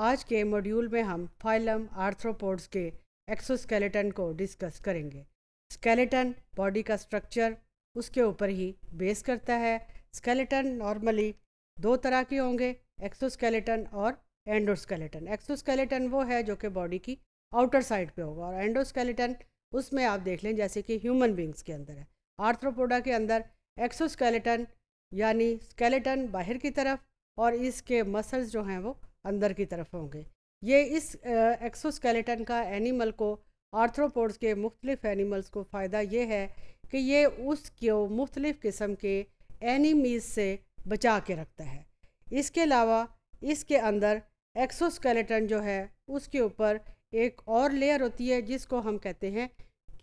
आज के मॉड्यूल में हम फाइलम आर्थ्रोपोड्स के एक्सोस्केलेटन को डिस्कस करेंगे स्केलेटन बॉडी का स्ट्रक्चर उसके ऊपर ही बेस करता है स्केलेटन नॉर्मली दो तरह के होंगे एक्सोस्केलेटन और एंडोस्केलेटन एक्सोस्केलेटन वो है जो कि बॉडी की आउटर साइड पे होगा और एंडोस्केलेटन उसमें आप देख लें जैसे कि ह्यूमन बींग्स के अंदर है आर्थ्रोपोडा के अंदर एक्सोस्केलेटन यानी स्केलेटन बाहर की तरफ और इसके मसल्स जो हैं वो अंदर की तरफ होंगे ये इस एक्सोस्केलेटन का एनिमल को आर्थ्रोपोड्स के मुख्तलिफ एनिमल्स को फ़ायदा ये है कि ये उसको मुख्तलिफ़ किस्म के एनिमीज़ से बचा के रखता है इसके अलावा इसके अंदर एक्सोस्केलेटन जो है उसके ऊपर एक और लेयर होती है जिसको हम कहते हैं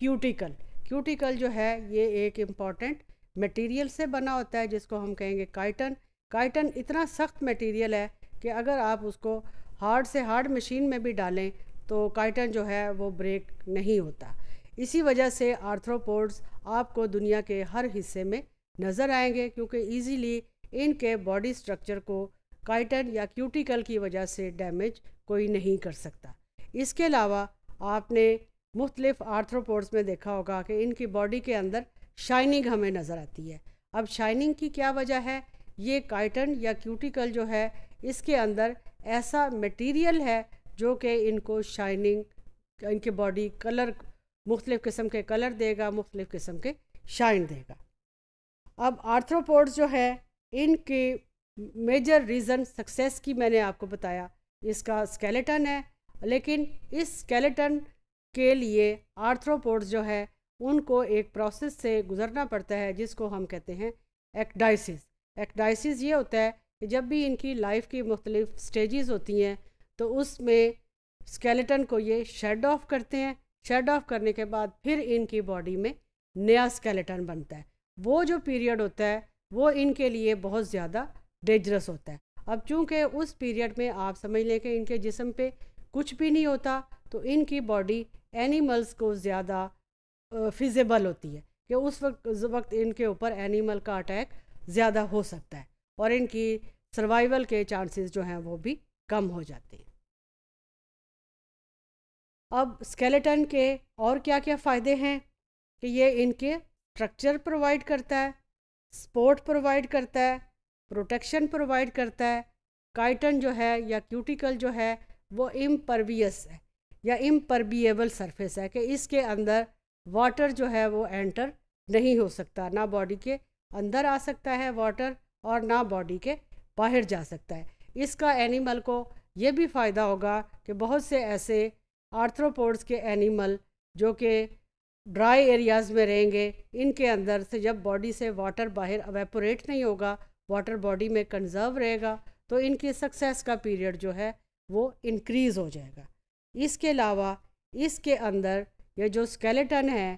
क्यूटिकल क्यूटिकल जो है ये एक इम्पॉर्टेंट मटेरियल से बना होता है जिसको हम कहेंगे काइटन काइटन इतना सख्त मटेरियल है कि अगर आप उसको हार्ड से हार्ड मशीन में भी डालें तो काइटन जो है वो ब्रेक नहीं होता इसी वजह से आर्थ्रोपोड्स आपको दुनिया के हर हिस्से में नज़र आएंगे क्योंकि इजीली इनके बॉडी स्ट्रक्चर को काइटन या क्यूटिकल की वजह से डैमेज कोई नहीं कर सकता इसके अलावा आपने मुख्तलिफ़ आर्थ्रोपोड्स में देखा होगा कि इनकी बॉडी के अंदर शाइनिंग हमें नज़र आती है अब शाइनिंग की क्या वजह है ये काइटन या क्यूटिकल जो है इसके अंदर ऐसा मटेरियल है जो कि इनको शाइनिंग इनके बॉडी कलर मुख्तलिफ़ किस्म के कलर देगा मुख्तलिफ़ किस्म के शाइन देगा अब आर्थ्रोपोड्स जो है इनके मेजर रीज़न सक्सेस की मैंने आपको बताया इसका स्केलेटन है लेकिन इस स्केलेटन के लिए आर्थ्रोपोड्स जो है उनको एक प्रोसेस से गुजरना पड़ता है जिसको हम कहते हैं एक्डाइसिस एक्डाइसिस ये होता है जब भी इनकी लाइफ की मुख्तलिफ स्टेजेस होती हैं तो उसमें स्केलेटन को ये शेड ऑफ करते हैं शेड ऑफ करने के बाद फिर इनकी बॉडी में नया स्केलेटन बनता है वो जो पीरियड होता है वो इनके लिए बहुत ज़्यादा डेंजरस होता है अब चूंकि उस पीरियड में आप समझ लें कि इनके जिसम पे कुछ भी नहीं होता तो इनकी बॉडी एनिमल्स को ज़्यादा फिजेबल होती है कि उस वक्त उस वक्त इनके ऊपर एनिमल का अटैक ज़्यादा हो सकता है और इनकी सर्वाइवल के चांसेस जो हैं वो भी कम हो जाते हैं अब स्केलेटन के और क्या क्या फ़ायदे हैं कि ये इनके स्ट्रक्चर प्रोवाइड करता है सपोर्ट प्रोवाइड करता है प्रोटेक्शन प्रोवाइड करता है काइटन जो है या क्यूटिकल जो है वो इम्परवियस है या इम्परबीएबल सरफेस है कि इसके अंदर वाटर जो है वो एंटर नहीं हो सकता ना बॉडी के अंदर आ सकता है वाटर और ना बॉडी के बाहर जा सकता है इसका एनिमल को ये भी फ़ायदा होगा कि बहुत से ऐसे आर्थ्रोपोड्स के एनिमल जो कि ड्राई एरियाज़ में रहेंगे इनके अंदर से जब बॉडी से वाटर बाहर अवेपोरेट नहीं होगा वाटर बॉडी में कंजर्व रहेगा तो इनकी सक्सेस का पीरियड जो है वो इनक्रीज़ हो जाएगा इसके अलावा इसके अंदर ये जो स्केलेटन है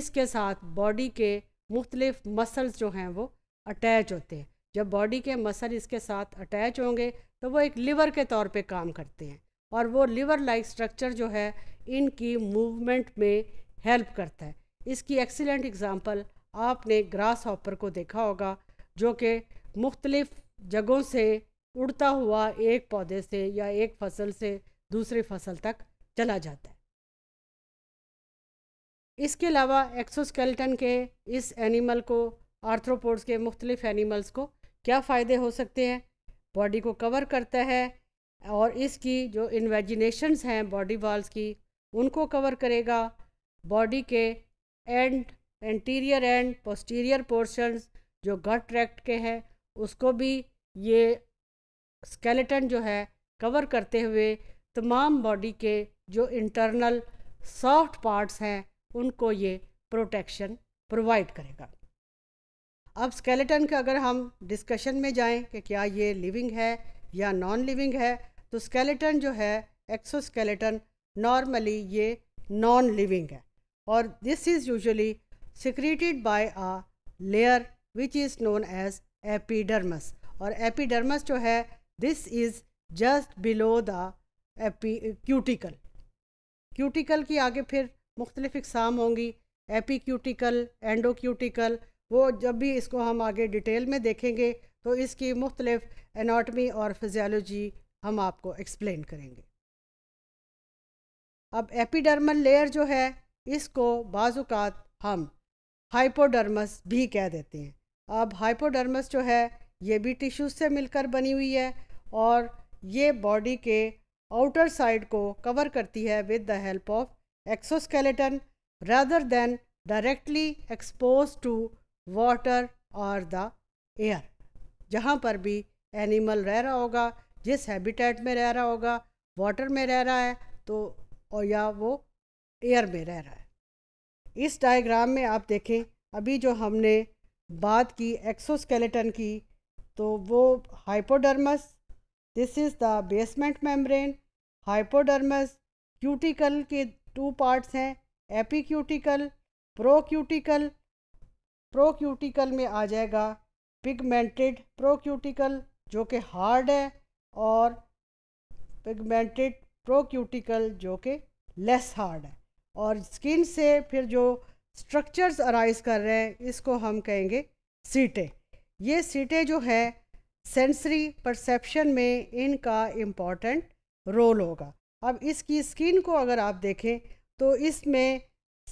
इसके साथ बॉडी के मुख्तलिफ मसल्स जो हैं वो अटैच होते हैं जब बॉडी के मसल इसके साथ अटैच होंगे तो वो एक लिवर के तौर पे काम करते हैं और वो लिवर लाइक स्ट्रक्चर जो है इनकी मूवमेंट में हेल्प करता है इसकी एक्सीलेंट एग्ज़ाम्पल आपने ग्रास हॉपर को देखा होगा जो कि मुख्तलिफ़ जगहों से उड़ता हुआ एक पौधे से या एक फसल से दूसरी फसल तक चला जाता है इसके अलावा एक्सोस्केलेटन के इस एनिमल को आर्थ्रोपोड्स के मुख्तलिफ एनिमल्स को क्या फ़ायदे हो सकते हैं बॉडी को कवर करता है और इसकी जो इन्वेजिनेशंस हैं बॉडी वॉल्स की उनको कवर करेगा बॉडी के end anterior and posterior portions जो गट ट्रैक्ट के हैं उसको भी ये स्केलेटन जो है कवर करते हुए तमाम बॉडी के जो इंटरनल सॉफ्ट पार्ट्स हैं उनको ये प्रोटेक्शन प्रोवाइड करेगा अब स्केलेटन का अगर हम डिस्कशन में जाएं कि क्या ये लिविंग है या नॉन लिविंग है तो स्केलेटन जो है एक्सोस्केलेटन नॉर्मली ये नॉन लिविंग है और this is usually secreted by a layer which is known as epidermis और एपिडर्मस जो है this is just below the epicuticle cuticle की आगे फिर मुख्तलिफ इकसाम होंगी एपी क्यूटिकल वो जब भी इसको हम आगे डिटेल में देखेंगे तो इसकी मुख्तलिफ एनाटमी और फिजियोलॉजी हम आपको एक्सप्लेन करेंगे अब एपिडर्मल लेयर जो है इसको बाज़ात हम हाइपोडर्मस भी कह देते हैं अब हाइपोडर्मस जो है ये भी टिश्यूज से मिलकर बनी हुई है और ये बॉडी के आउटर साइड को कवर करती है with the help of exoskeleton rather than directly expose to water और द एयर जहाँ पर भी एनिमल रह रहा होगा जिस हैबिटेट में रह रहा होगा वाटर में रह रहा है तो और या वो एयर में रह रहा है इस डायग्राम में आप देखें अभी जो हमने बात की एक्सोस्केलेटन की तो वो hypodermis this is the basement membrane hypodermis cuticle के टू पार्ट्स हैं एपिक्यूटिकल प्रोक्यूटिकल प्रोक्यूटिकल में आ जाएगा पिगमेंटेड प्रोक्यूटिकल जो कि हार्ड है और पिगमेंटेड प्रोक्यूटिकल जो कि लेस हार्ड है और स्किन से फिर जो स्ट्रक्चर्स अराइज कर रहे हैं इसको हम कहेंगे सीटें ये सीटें जो है सेंसरी परसेप्शन में इनका इम्पॉर्टेंट रोल होगा अब इसकी स्किन को अगर आप देखें तो इसमें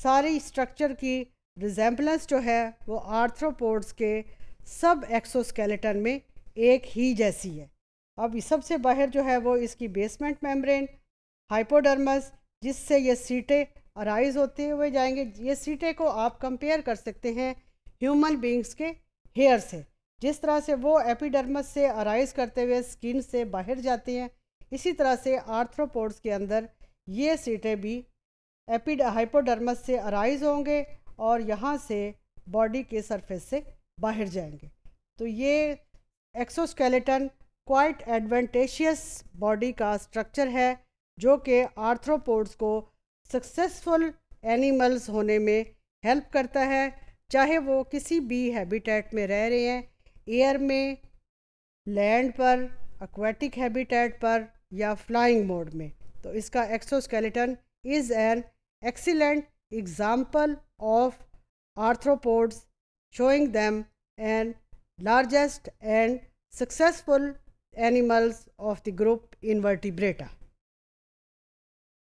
सारी स्ट्रक्चर की रिजेम्बलेंस जो है वो आर्थ्रोपोड्स के सब एक्सोस्केलेटन में एक ही जैसी है अब सबसे बाहर जो है वो इसकी बेसमेंट मेम्ब्रेन हाइपोडर्मस जिससे ये सीटें अराइज होते हुए जाएंगे ये सीटें को आप कंपेयर कर सकते हैं ह्यूमन बींग्स के हेयर से जिस तरह से वो एपिडर्मस से अराइज करते हुए स्किन से बाहर जाती हैं इसी तरह से आर्थ्रोपोड्स के अंदर ये सीटें भी एपिड हाइपोडर्मस से अराइज होंगे और यहाँ से बॉडी के सरफेस से बाहर जाएंगे तो ये एक्सोस्केलेटन क्वाइट एडवेंटेशियस बॉडी का स्ट्रक्चर है जो कि आर्थ्रोपोड्स को सक्सेसफुल एनिमल्स होने में हेल्प करता है चाहे वो किसी भी हैबिटेट में रह रहे हैं एयर में लैंड पर एक्वेटिक हैबिटेट पर या फ्लाइंग मोड में तो इसका exoskeleton is an excellent example of arthropods showing them and largest and successful animals of the group invertebrata.